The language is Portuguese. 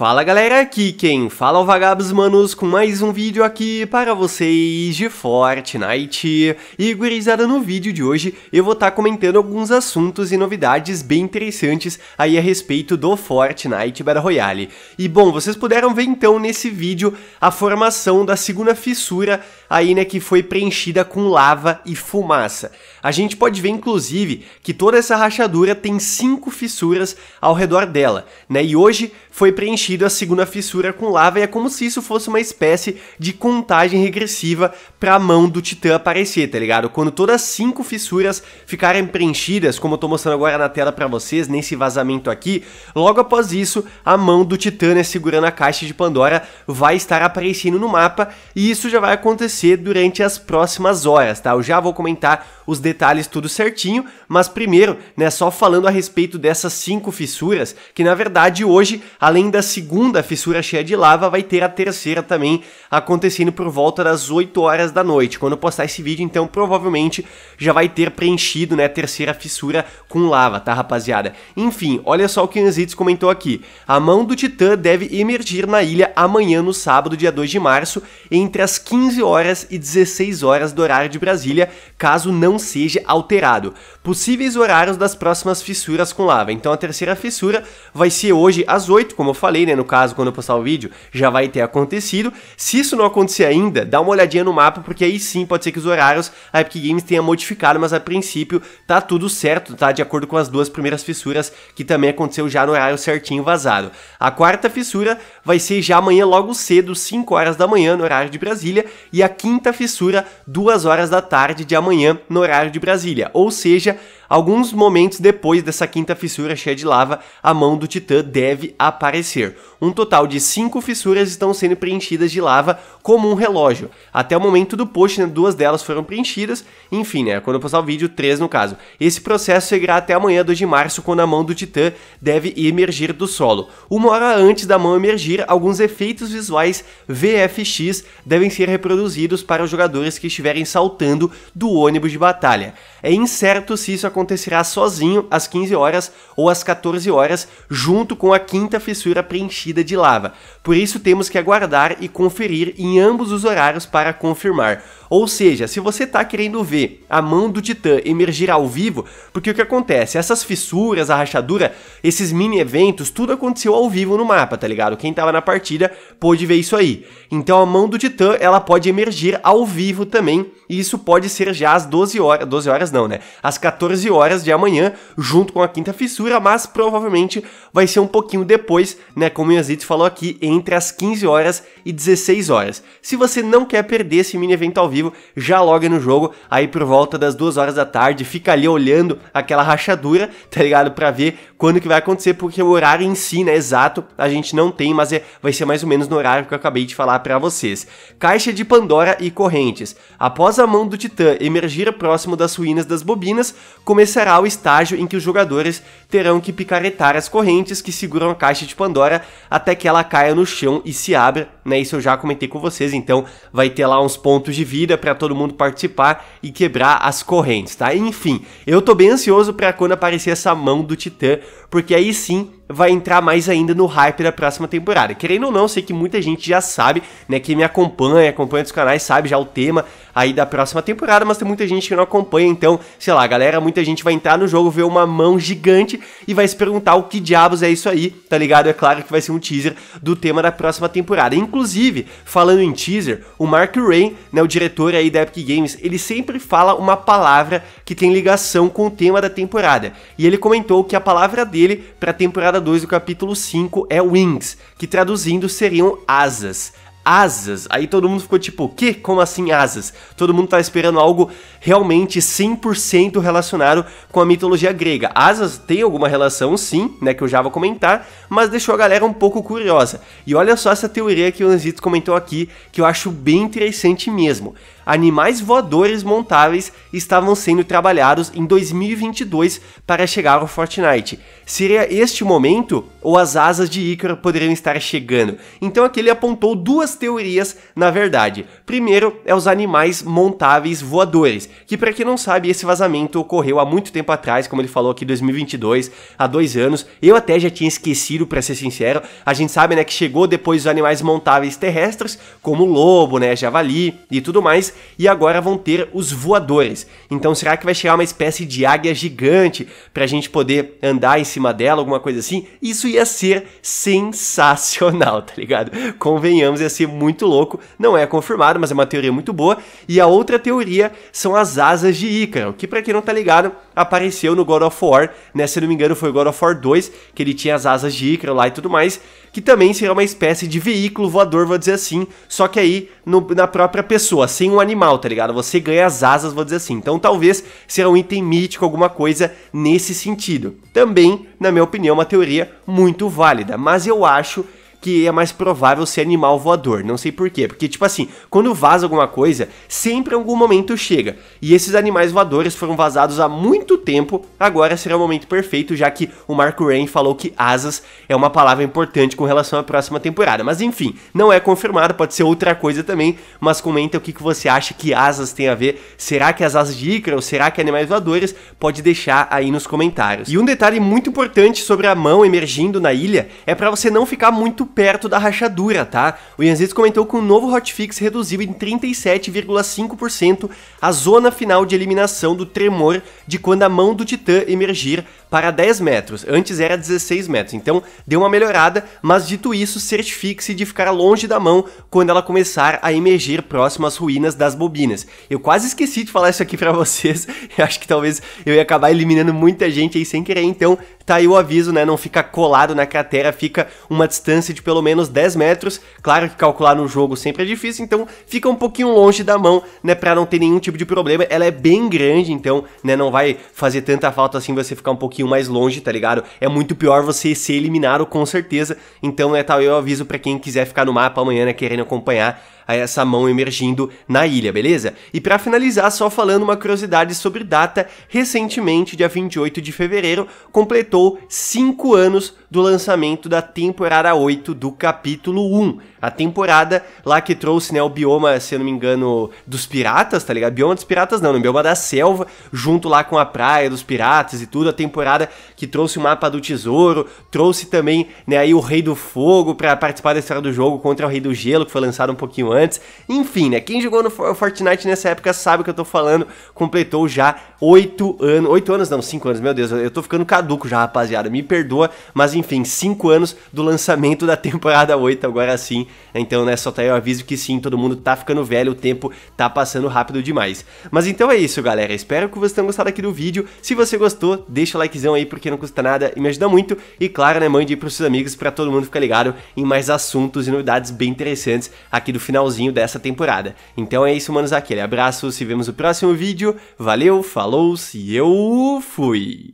Fala galera, aqui quem fala é o Vagabos Manos com mais um vídeo aqui para vocês de Fortnite. E gurizada, no vídeo de hoje eu vou estar tá comentando alguns assuntos e novidades bem interessantes aí a respeito do Fortnite Battle Royale. E bom, vocês puderam ver então nesse vídeo a formação da segunda fissura aí né, que foi preenchida com lava e fumaça. A gente pode ver inclusive que toda essa rachadura tem cinco fissuras ao redor dela, né, e hoje foi preenchida preenchido a segunda fissura com lava e é como se isso fosse uma espécie de contagem regressiva para a mão do Titã aparecer, tá ligado? Quando todas cinco fissuras ficarem preenchidas, como eu tô mostrando agora na tela para vocês, nesse vazamento aqui, logo após isso, a mão do Titã né, segurando a caixa de Pandora vai estar aparecendo no mapa e isso já vai acontecer durante as próximas horas, tá? Eu já vou comentar os detalhes tudo certinho, mas primeiro, né, só falando a respeito dessas cinco fissuras, que na verdade hoje, além das segunda fissura cheia de lava, vai ter a terceira também acontecendo por volta das 8 horas da noite. Quando eu postar esse vídeo, então provavelmente já vai ter preenchido né, a terceira fissura com lava, tá rapaziada? Enfim, olha só o que o Anzides comentou aqui. A mão do Titã deve emergir na ilha amanhã no sábado, dia 2 de março, entre as 15 horas e 16 horas do horário de Brasília, caso não seja alterado. Possíveis horários das próximas fissuras com lava. Então a terceira fissura vai ser hoje às 8, como eu falei, né? né, no caso, quando eu postar o vídeo, já vai ter acontecido. Se isso não acontecer ainda, dá uma olhadinha no mapa, porque aí sim pode ser que os horários a Epic Games tenha modificado, mas a princípio tá tudo certo, tá? De acordo com as duas primeiras fissuras que também aconteceu já no horário certinho vazado. A quarta fissura vai ser já amanhã logo cedo, 5 horas da manhã no horário de Brasília, e a quinta fissura 2 horas da tarde de amanhã no horário de Brasília. Ou seja, Alguns momentos depois dessa quinta fissura cheia de lava, a mão do Titã deve aparecer. Um total de cinco fissuras estão sendo preenchidas de lava, como um relógio. Até o momento do post, né, duas delas foram preenchidas. Enfim, né, quando eu postar o vídeo, três no caso. Esse processo seguirá até amanhã, 2 de março, quando a mão do Titã deve emergir do solo. Uma hora antes da mão emergir, alguns efeitos visuais VFX devem ser reproduzidos para os jogadores que estiverem saltando do ônibus de batalha. É incerto se isso acontecer acontecerá sozinho às 15 horas ou às 14 horas, junto com a quinta fissura preenchida de lava. Por isso temos que aguardar e conferir em ambos os horários para confirmar. Ou seja, se você está querendo ver a mão do Titã emergir ao vivo, porque o que acontece? Essas fissuras, a rachadura, esses mini eventos, tudo aconteceu ao vivo no mapa, tá ligado? Quem estava na partida pôde ver isso aí. Então a mão do Titã, ela pode emergir ao vivo também, e isso pode ser já às 12 horas, 12 horas não, né? Às 14 horas de amanhã, junto com a quinta fissura, mas provavelmente vai ser um pouquinho depois, né, como o Yazid falou aqui, entre as 15 horas e 16 horas. Se você não quer perder esse mini evento ao vivo, já loga no jogo, aí por volta das 2 horas da tarde, fica ali olhando aquela rachadura, tá ligado, pra ver quando que vai acontecer, porque o horário em si, né, exato, a gente não tem, mas é, vai ser mais ou menos no horário que eu acabei de falar para vocês. Caixa de Pandora e correntes. Após a mão do Titã emergir próximo das ruínas das bobinas, começará o estágio em que os jogadores terão que picaretar as correntes que seguram a caixa de Pandora até que ela caia no chão e se abra, né? Isso eu já comentei com vocês, então vai ter lá uns pontos de vida para todo mundo participar e quebrar as correntes, tá? Enfim, eu tô bem ansioso para quando aparecer essa mão do Titã, porque aí sim vai entrar mais ainda no hype da próxima temporada. Querendo ou não, sei que muita gente já sabe, né? Quem me acompanha, acompanha dos canais, sabe já o tema aí da próxima temporada, mas tem muita gente que não acompanha, então, sei lá, galera, muita gente vai entrar no jogo, ver uma mão gigante e vai se perguntar o que diabos é isso aí, tá ligado? É claro que vai ser um teaser do tema da próxima temporada. Inclusive, falando em teaser, o Mark Rain, né, o diretor aí da Epic Games, ele sempre fala uma palavra que tem ligação com o tema da temporada. E ele comentou que a palavra dele para a temporada temporada o do capítulo 5 é Wings, que traduzindo seriam asas asas. Aí todo mundo ficou tipo, que? Como assim asas? Todo mundo tá esperando algo realmente 100% relacionado com a mitologia grega. Asas tem alguma relação, sim, né, que eu já vou comentar, mas deixou a galera um pouco curiosa. E olha só essa teoria que o Anzito comentou aqui, que eu acho bem interessante mesmo animais voadores montáveis estavam sendo trabalhados em 2022 para chegar ao Fortnite. Seria este momento ou as asas de Icaro poderiam estar chegando? Então aqui ele apontou duas teorias, na verdade. Primeiro é os animais montáveis voadores, que para quem não sabe, esse vazamento ocorreu há muito tempo atrás, como ele falou aqui 2022, há dois anos. Eu até já tinha esquecido, para ser sincero. A gente sabe, né, que chegou depois os animais montáveis terrestres, como lobo, né, javali e tudo mais, e agora vão ter os voadores. Então será que vai chegar uma espécie de águia gigante para a gente poder andar em cima dela, alguma coisa assim? Isso ia ser sensacional, tá ligado? Convenhamos, ia ser muito louco. Não é confirmado, mas é uma teoria muito boa. E a outra teoria são as asas de Ícaro, que para quem não tá ligado, apareceu no God of War, né? Se não me engano, foi o God of War 2, que ele tinha as asas de Icaro lá e tudo mais, que também seria uma espécie de veículo voador, vou dizer assim, só que aí no, na própria pessoa, sem um animal, tá ligado? Você ganha as asas, vou dizer assim. Então talvez seja um item mítico, alguma coisa nesse sentido. Também, na minha opinião, uma teoria muito válida, mas eu acho que é mais provável ser animal voador. Não sei porquê. Porque, tipo assim, quando vaza alguma coisa, sempre em algum momento chega. E esses animais voadores foram vazados há muito tempo. Agora será o momento perfeito, já que o Marco Rain falou que asas é uma palavra importante com relação à próxima temporada. Mas enfim, não é confirmado, pode ser outra coisa também. Mas comenta o que, que você acha que asas tem a ver. Será que as asas de ou Será que animais voadores? Pode deixar aí nos comentários. E um detalhe muito importante sobre a mão emergindo na ilha é para você não ficar muito perto da rachadura, tá? O Ianzitz comentou que o um novo hotfix reduziu em 37,5% a zona final de eliminação do tremor de quando a mão do Titã emergir para 10 metros, antes era 16 metros, então deu uma melhorada, mas dito isso, certifique-se de ficar longe da mão quando ela começar a emergir próximo às ruínas das bobinas. Eu quase esqueci de falar isso aqui para vocês, eu acho que talvez eu ia acabar eliminando muita gente aí sem querer, então tá aí o aviso, né, não fica colado na cratera, fica uma distância de pelo menos 10 metros, claro que calcular no jogo sempre é difícil, então fica um pouquinho longe da mão, né, para não ter nenhum tipo de problema, ela é bem grande, então, né, não vai fazer tanta falta assim você ficar um pouquinho pouquinho mais longe, tá ligado? É muito pior você ser eliminado com certeza. Então, é tal, eu aviso para quem quiser ficar no mapa amanhã, né, querendo acompanhar a essa mão emergindo na ilha, beleza? E para finalizar, só falando uma curiosidade sobre data, recentemente, dia 28 de fevereiro, completou 5 anos do lançamento da temporada 8 do capítulo 1. A temporada lá que trouxe, né, o bioma, se eu não me engano, dos piratas, tá ligado? Bioma dos piratas não, no né? bioma da selva, junto lá com a praia dos piratas e tudo, a temporada que trouxe o mapa do tesouro, trouxe também, né, aí o Rei do Fogo para participar da história do jogo contra o Rei do Gelo, que foi lançado um pouquinho antes antes. Enfim, né? Quem jogou no Fortnite nessa época sabe o que eu tô falando. Completou já 8 anos. 8 anos não, 5 anos, meu Deus, eu tô ficando caduco já, rapaziada. Me perdoa, mas enfim, 5 anos do lançamento da temporada 8, agora sim. Então, né, só tá aí o aviso que sim, todo mundo tá ficando velho, o tempo tá passando rápido demais. Mas então é isso, galera. Espero que vocês tenham gostado aqui do vídeo. Se você gostou, deixa o likezão aí, porque não custa nada e me ajuda muito. E claro, né, mande aí pros seus amigos para todo mundo ficar ligado em mais assuntos e novidades bem interessantes aqui do final finalzinho dessa temporada. Então é isso, manos, aquele abraço, se vemos no próximo vídeo, valeu, falou, se eu fui!